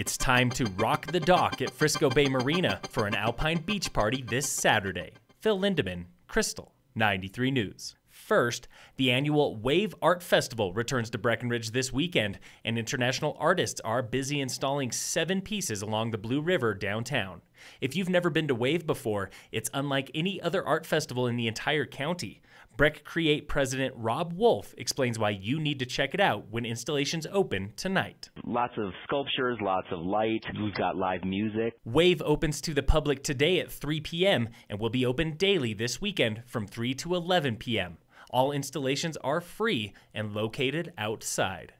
It's time to rock the dock at Frisco Bay Marina for an Alpine Beach Party this Saturday. Phil Lindeman, Crystal, 93 News. First, the annual Wave Art Festival returns to Breckenridge this weekend, and international artists are busy installing seven pieces along the Blue River downtown. If you've never been to Wave before, it's unlike any other art festival in the entire county. Breck Create president Rob Wolf explains why you need to check it out when installations open tonight. Lots of sculptures, lots of light. We've got live music. Wave opens to the public today at 3 p.m. and will be open daily this weekend from 3 to 11 p.m. All installations are free and located outside.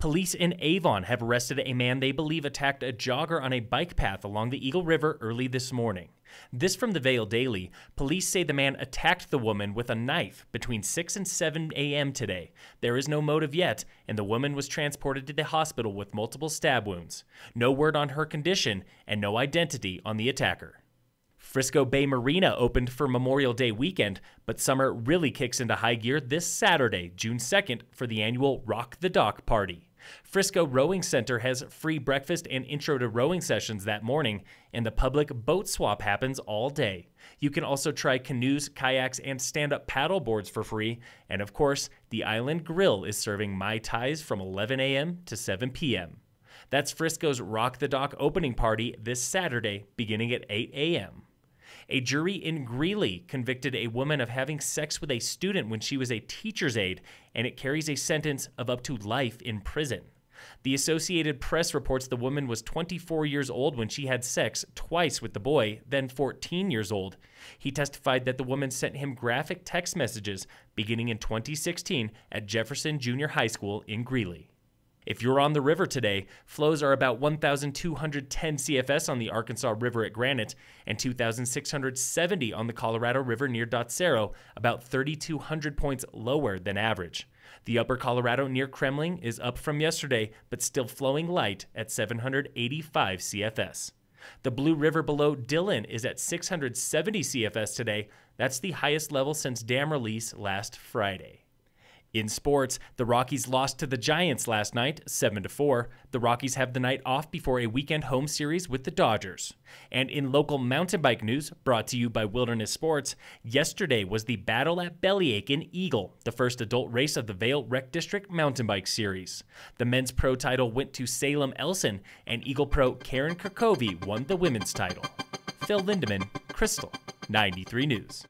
Police in Avon have arrested a man they believe attacked a jogger on a bike path along the Eagle River early this morning. This from the Vale Daily. Police say the man attacked the woman with a knife between 6 and 7 a.m. today. There is no motive yet, and the woman was transported to the hospital with multiple stab wounds. No word on her condition and no identity on the attacker. Frisco Bay Marina opened for Memorial Day weekend, but summer really kicks into high gear this Saturday, June 2nd, for the annual Rock the Dock party. Frisco Rowing Center has free breakfast and intro to rowing sessions that morning, and the public boat swap happens all day. You can also try canoes, kayaks, and stand up paddle boards for free. And of course, the Island Grill is serving Mai Tais from 11 a.m. to 7 p.m. That's Frisco's Rock the Dock opening party this Saturday, beginning at 8 a.m. A jury in Greeley convicted a woman of having sex with a student when she was a teacher's aide, and it carries a sentence of up to life in prison. The Associated Press reports the woman was 24 years old when she had sex twice with the boy, then 14 years old. He testified that the woman sent him graphic text messages beginning in 2016 at Jefferson Junior High School in Greeley. If you're on the river today, flows are about 1,210 CFS on the Arkansas River at Granite and 2,670 on the Colorado River near Dotsero, about 3,200 points lower than average. The upper Colorado near Kremling is up from yesterday, but still flowing light at 785 CFS. The Blue River below Dillon is at 670 CFS today. That's the highest level since dam release last Friday. In sports, the Rockies lost to the Giants last night, 7 to 4. The Rockies have the night off before a weekend home series with the Dodgers. And in local mountain bike news, brought to you by Wilderness Sports, yesterday was the Battle at Bellyache in Eagle, the first adult race of the Vale Rec District Mountain Bike Series. The men's pro title went to Salem Elson, and Eagle pro Karen Kirkovi won the women's title. Phil Lindeman, Crystal, 93 News.